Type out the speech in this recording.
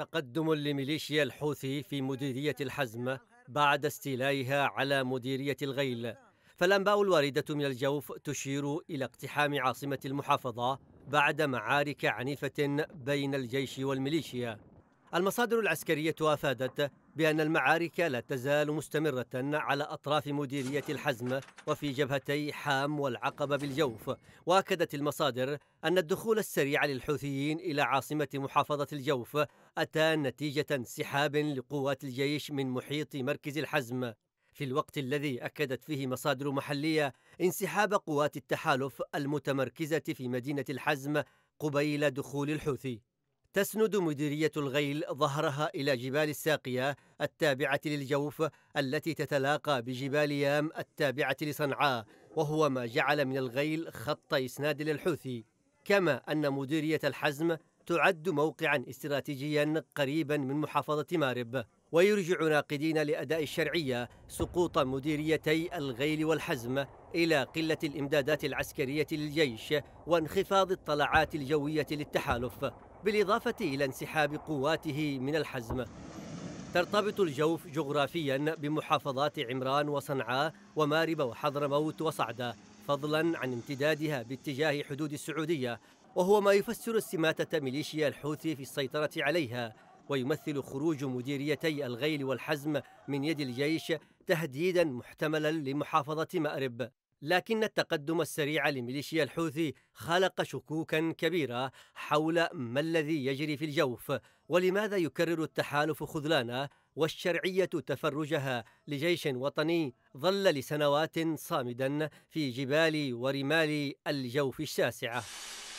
تقدم لميليشيا الحوثي في مديرية الحزمة بعد استيلائها على مديرية الغيل فالأنباء الواردة من الجوف تشير إلى اقتحام عاصمة المحافظة بعد معارك عنيفة بين الجيش والميليشيا المصادر العسكرية أفادت بأن المعارك لا تزال مستمرة على أطراف مديرية الحزم وفي جبهتي حام والعقبة بالجوف وأكدت المصادر أن الدخول السريع للحوثيين إلى عاصمة محافظة الجوف أتى نتيجة انسحاب لقوات الجيش من محيط مركز الحزم في الوقت الذي أكدت فيه مصادر محلية انسحاب قوات التحالف المتمركزة في مدينة الحزم قبيل دخول الحوثي تسند مديرية الغيل ظهرها إلى جبال الساقية التابعة للجوف التي تتلاقى بجبال يام التابعة لصنعاء وهو ما جعل من الغيل خط إسناد للحوثي كما أن مديرية الحزم تعد موقعا استراتيجيا قريبا من محافظة مارب ويرجع ناقدين لأداء الشرعية سقوط مديريتي الغيل والحزم إلى قلة الإمدادات العسكرية للجيش وانخفاض الطلعات الجوية للتحالف بالإضافة إلى انسحاب قواته من الحزم ترتبط الجوف جغرافيا بمحافظات عمران وصنعاء ومارب وحضرموت وصعدة فضلا عن امتدادها باتجاه حدود السعودية وهو ما يفسر استماتة ميليشيا الحوثي في السيطرة عليها ويمثل خروج مديريتي الغيل والحزم من يد الجيش تهديدا محتملا لمحافظة مأرب لكن التقدم السريع لميليشيا الحوثي خلق شكوكا كبيرة حول ما الذي يجري في الجوف ولماذا يكرر التحالف خذلانه والشرعية تفرجها لجيش وطني ظل لسنوات صامدا في جبال ورمال الجوف الشاسعة